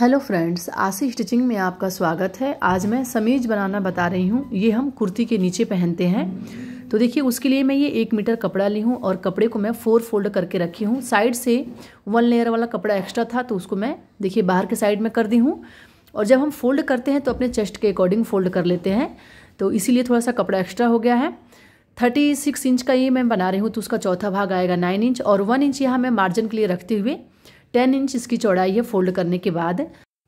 hello friends आशी stitching में आपका स्वागत है आज मैं समीज बनाना बता रही हूँ ये हम कुर्ती के नीचे पहनते हैं तो देखिए उसके लिए मैं ये एक मीटर कपड़ा ली हूँ और कपड़े को मैं फोर फोल्ड करके रखी हूँ साइड से वन लेयर वाला कपड़ा एक्स्ट्रा था तो उसको मैं देखिए बाहर के साइड में कर दी हूँ और जब हम फोल्ड करते हैं तो अपने चेस्ट के अकॉर्डिंग फोल्ड कर लेते हैं तो इसीलिए थोड़ा सा कपड़ा एक्स्ट्रा हो गया है थर्टी सिक्स इंच का ये मैं बना रही हूँ तो उसका चौथा भाग आएगा नाइन इंच और वन इंच यहाँ मैं मार्जिन के लिए रखते हुए टेन इंच इसकी चौड़ाई है फोल्ड करने के बाद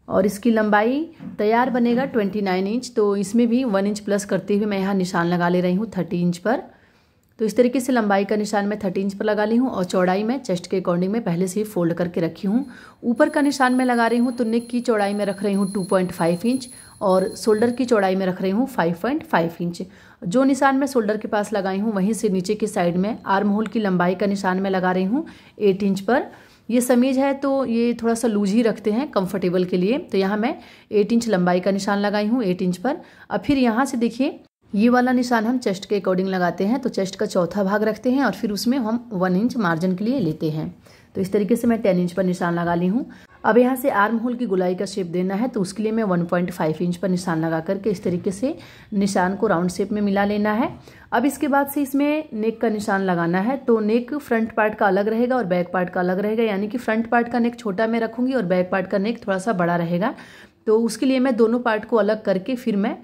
और इसकी लंबाई तैयार बनेगा ट्वेंटी नाइन इंच तो इसमें भी वन इंच प्लस करते हुए मैं यहाँ निशान लगा ले रही हूँ थर्टी इंच पर तो इस तरीके से लंबाई का निशान मैं थर्टी इंच पर लगा ली हूँ और चौड़ाई मैं चेस्ट के अकॉर्डिंग में पहले से ही फोल्ड करके रखी हूँ ऊपर का निशान मैं लगा रही हूँ तो नेक की चौड़ाई में रख रही हूँ टू पॉइंट फाइव इंच और शोल्डर की चौड़ाई में रख रही हूँ फाइव पॉइंट फाइव इंच जो निशान मैं शोल्डर के पास लगाई हूँ वहीं से नीचे की साइड में आर्म होल की लंबाई का निशान मैं लगा रही हूँ एट इंच पर ये समीज है तो ये थोड़ा सा लूज ही रखते हैं कंफर्टेबल के लिए तो यहाँ मैं एट इंच लंबाई का निशान लगाई हूँ एट इंच पर अब फिर यहाँ से देखिए ये वाला निशान हम चेस्ट के अकॉर्डिंग लगाते हैं तो चेस्ट का चौथा भाग रखते हैं और फिर उसमें हम वन इंच मार्जिन के लिए लेते हैं तो इस तरीके से मैं टेन इंच पर निशान लगा ली हूँ अब यहाँ से आर्म होल की गुलाई का शेप देना है तो उसके लिए मैं 1.5 इंच पर निशान लगा करके इस तरीके से निशान को राउंड शेप में मिला लेना है अब इसके बाद से इसमें नेक का निशान लगाना है तो नेक फ्रंट पार्ट का अलग रहेगा और बैक पार्ट का अलग रहेगा यानी कि फ्रंट पार्ट का नेक छोटा मैं रखूँगी और बैक पार्ट का नेक थोड़ा सा बड़ा रहेगा तो उसके लिए मैं दोनों पार्ट को अलग करके फिर मैं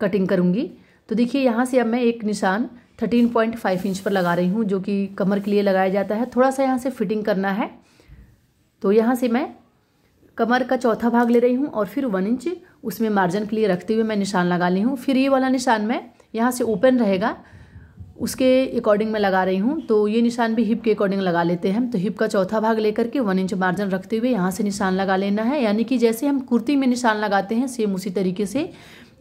कटिंग करूँगी तो देखिए यहाँ से अब मैं एक निशान 13.5 इंच पर लगा रही हूँ जो कि कमर के लिए लगाया जाता है थोड़ा सा यहाँ से फिटिंग करना है तो यहाँ से मैं कमर का चौथा भाग ले रही हूँ और फिर वन इंच उसमें मार्जिन के लिए रखते हुए मैं निशान लगा ली हूँ फिर ये वाला निशान मैं यहाँ से ओपन रहेगा उसके अकॉर्डिंग मैं लगा रही हूँ तो ये निशान भी हिप के अकॉर्डिंग लगा लेते हैं तो हिप का चौथा भाग लेकर के वन इंच मार्जिन रखते हुए यहाँ से निशान लगा लेना है यानी कि जैसे हम कुर्ती में निशान लगाते हैं सेम उसी तरीके से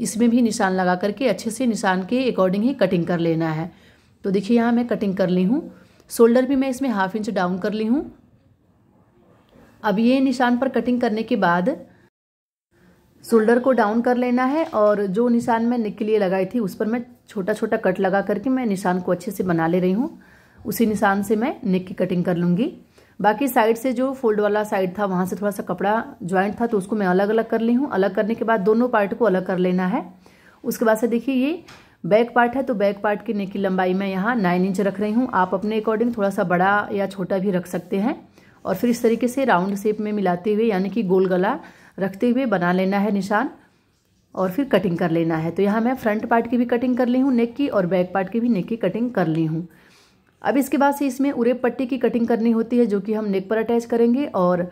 इसमें भी निशान लगा करके अच्छे से निशान के अकॉर्डिंग ही कटिंग कर लेना है तो देखिए यहाँ मैं कटिंग कर ली हूँ शोल्डर भी मैं इसमें हाफ इंच डाउन कर ली हूँ अब ये निशान पर कटिंग करने के बाद शोल्डर को डाउन कर लेना है और जो निशान मैं निक के लिए लगाई थी उस पर मैं छोटा छोटा कट लगा करके मैं निशान को अच्छे से बना ले रही हूँ उसी निशान से मैं नेक की कटिंग कर लूँगी बाकी साइड से जो फोल्ड वाला साइड था वहाँ से थोड़ा सा कपड़ा ज्वाइंट था तो उसको मैं अलग अलग कर ली हूँ अलग करने के बाद दोनों पार्ट को अलग कर लेना है उसके बाद से देखिए ये बैक पार्ट है तो बैक पार्ट की नेक की लंबाई मैं यहाँ नाइन इंच रख रही हूँ आप अपने अकॉर्डिंग थोड़ा सा बड़ा या छोटा भी रख सकते हैं और फिर इस तरीके से राउंड शेप में मिलाते हुए यानी कि गोल गला रखते हुए बना लेना है निशान और फिर कटिंग कर लेना है तो यहाँ मैं फ्रंट पार्ट की भी कटिंग कर ली हूँ नेक की और बैक पार्ट की भी नेक की कटिंग कर ली हूँ अब इसके बाद से इसमें उरेब पट्टी की कटिंग करनी होती है जो कि हम नेक पर अटैच करेंगे और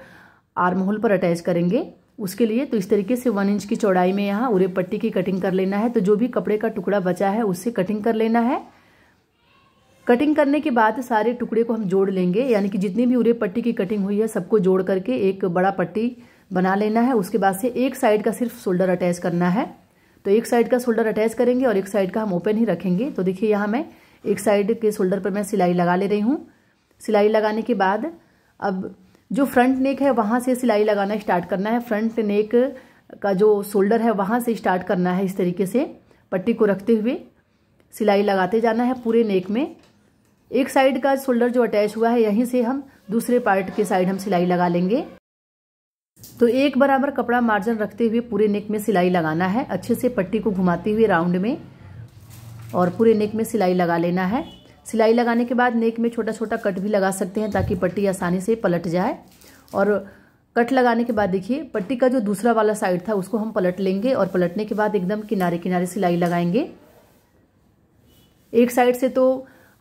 आर्म होल पर अटैच करेंगे उसके लिए तो इस तरीके से वन इंच की चौड़ाई में यहाँ उरेब पट्टी की कटिंग कर लेना है तो जो भी कपड़े का टुकड़ा बचा है उससे कटिंग कर लेना है कटिंग करने के बाद सारे टुकड़े को हम जोड़ लेंगे यानी कि जितनी भी उरे पट्टी की कटिंग हुई है सबको जोड़ करके एक बड़ा पट्टी बना लेना है उसके बाद से एक साइड का सिर्फ शोल्डर अटैच करना है तो एक साइड का शोल्डर अटैच करेंगे और एक साइड का हम ओपन ही रखेंगे तो देखिए यहाँ मैं एक साइड के शोल्डर पर मैं सिलाई लगा ले रही हूँ सिलाई लगाने के बाद अब जो फ्रंट नेक है वहाँ से सिलाई लगाना स्टार्ट करना है फ्रंट नेक का जो शोल्डर है वहाँ से स्टार्ट करना है इस तरीके से पट्टी को रखते हुए सिलाई लगाते जाना है पूरे नेक में एक साइड का शोल्डर जो अटैच हुआ है यहीं से हम दूसरे पार्ट के साइड हम सिलाई लगा लेंगे तो एक बराबर कपड़ा मार्जिन रखते हुए पूरे नेक में सिलाई लगाना है अच्छे से पट्टी को घुमाते हुए राउंड में और पूरे नेक में सिलाई लगा लेना है सिलाई लगाने के बाद नेक में छोटा छोटा कट भी लगा सकते हैं ताकि पट्टी आसानी से पलट जाए और कट लगाने के बाद देखिए पट्टी का जो दूसरा वाला साइड था उसको हम पलट लेंगे और पलटने के बाद एकदम किनारे किनारे सिलाई लगाएंगे एक साइड से तो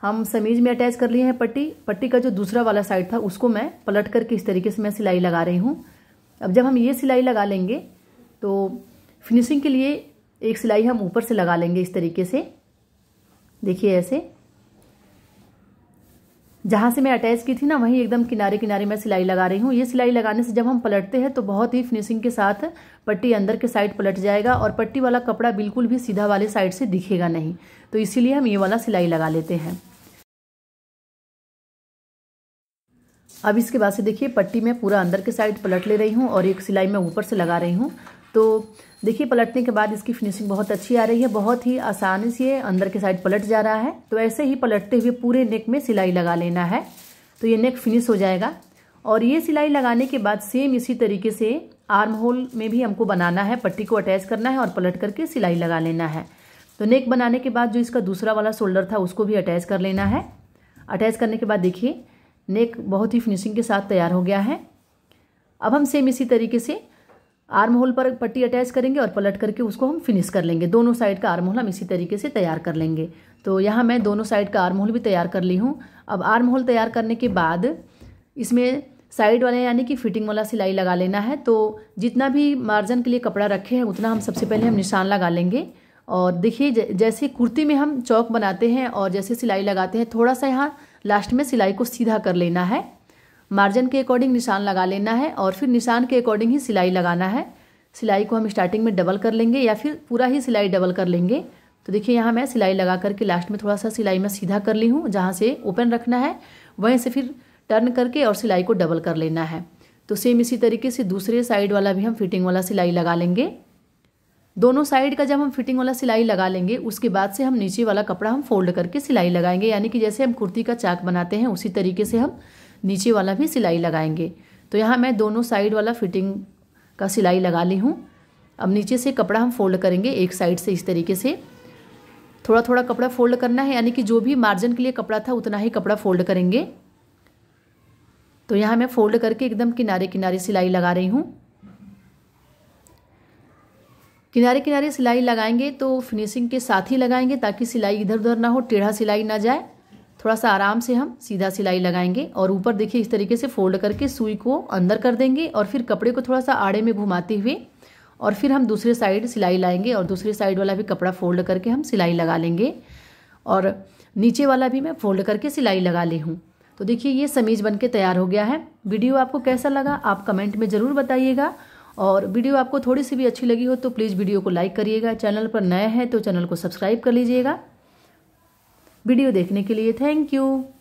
हम समीज में अटैच कर लिए हैं पट्टी पट्टी का जो दूसरा वाला साइड था उसको मैं पलट करके इस तरीके से मैं सिलाई लगा रही हूँ अब जब हम ये सिलाई लगा लेंगे तो फिनिशिंग के लिए एक सिलाई हम ऊपर से लगा लेंगे इस तरीके से देखिए ऐसे जहाँ से मैं अटैच की थी ना वहीं एकदम किनारे किनारे मैं सिलाई लगा रही हूँ ये सिलाई लगाने से जब हम पलटते हैं तो बहुत ही फिनिशिंग के साथ पट्टी अंदर के साइड पलट जाएगा और पट्टी वाला कपड़ा बिल्कुल भी सीधा वाले साइड से दिखेगा नहीं तो इसीलिए हम ये वाला सिलाई लगा लेते हैं अब इसके बाद से देखिए पट्टी में पूरा अंदर के साइड पलट ले रही हूँ और एक सिलाई मैं ऊपर से लगा रही हूँ तो देखिए पलटने के बाद इसकी फिनिशिंग बहुत अच्छी आ रही है बहुत ही आसानी से अंदर के साइड पलट जा रहा है तो ऐसे ही पलटते हुए पूरे नेक में सिलाई लगा लेना है तो ये नेक फिनिश हो जाएगा और ये सिलाई लगाने के बाद सेम इसी तरीके से आर्म होल में भी हमको बनाना है पट्टी को अटैच करना है और पलट करके सिलाई लगा लेना है तो नेक बनाने के बाद जो इसका दूसरा वाला शोल्डर था उसको भी अटैच कर लेना है अटैच करने के बाद देखिए नेक बहुत ही फिनिशिंग के साथ तैयार हो गया है अब हम सेम इसी तरीके से आर्म होल पर पट्टी अटैच करेंगे और पलट करके उसको हम फिनिश कर लेंगे दोनों साइड का आर्म होल हम इसी तरीके से तैयार कर लेंगे तो यहाँ मैं दोनों साइड का आर्म होल भी तैयार कर ली हूँ अब आर्म होल तैयार करने के बाद इसमें साइड वाले यानी कि फिटिंग वाला सिलाई लगा लेना है तो जितना भी मार्जिन के लिए कपड़ा रखे हैं उतना हम सबसे पहले हम निशान लगा लेंगे और देखिए जैसे कुर्ती में हम चौक बनाते हैं और जैसे सिलाई लगाते हैं थोड़ा सा यहाँ लास्ट में सिलाई को सीधा कर लेना है मार्जिन के अकॉर्डिंग निशान लगा लेना है और फिर निशान के अकॉर्डिंग ही सिलाई लगाना है सिलाई को हम स्टार्टिंग में डबल कर लेंगे या फिर पूरा ही सिलाई डबल कर लेंगे तो देखिए यहाँ मैं सिलाई लगा करके लास्ट में थोड़ा सा सिलाई में सीधा कर ली हूँ जहाँ से ओपन रखना है वहीं से फिर टर्न करके और सिलाई को डबल कर लेना है तो सेम इसी तरीके से दूसरे साइड वाला भी हम फिटिंग वाला सिलाई लगा लेंगे दोनों साइड का जब हम फिटिंग वाला सिलाई लगा लेंगे उसके बाद से हम नीचे वाला कपड़ा हम फोल्ड करके सिलाई लगाएंगे यानी कि जैसे हम कुर्ती का चाक बनाते हैं उसी तरीके से हम नीचे वाला भी सिलाई लगाएंगे तो यहाँ मैं दोनों साइड वाला फिटिंग का सिलाई लगा ली हूँ अब नीचे से कपड़ा हम फोल्ड करेंगे एक साइड से इस तरीके से थोड़ा थोड़ा कपड़ा फोल्ड करना है यानी कि जो भी मार्जिन के लिए कपड़ा था उतना ही कपड़ा फोल्ड करेंगे तो यहाँ मैं फोल्ड करके एकदम किनारे किनारे सिलाई लगा रही हूँ किनारे किनारे सिलाई लगाएंगे तो फिनिशिंग के साथ ही लगाएंगे ताकि सिलाई इधर उधर ना हो टेढ़ा सिलाई ना जाए थोड़ा सा आराम से हम सीधा सिलाई लगाएंगे और ऊपर देखिए इस तरीके से फोल्ड करके सुई को अंदर कर देंगे और फिर कपड़े को थोड़ा सा आड़े में घुमाते हुए और फिर हम दूसरे साइड सिलाई लाएंगे और दूसरे साइड वाला भी कपड़ा फोल्ड करके हम सिलाई लगा लेंगे और नीचे वाला भी मैं फोल्ड करके सिलाई लगा ली हूँ तो देखिए ये समीज बन के तैयार हो गया है वीडियो आपको कैसा लगा आप कमेंट में ज़रूर बताइएगा और वीडियो आपको थोड़ी सी भी अच्छी लगी हो तो प्लीज़ वीडियो को लाइक करिएगा चैनल पर नए हैं तो चैनल को सब्सक्राइब कर लीजिएगा वीडियो देखने के लिए थैंक यू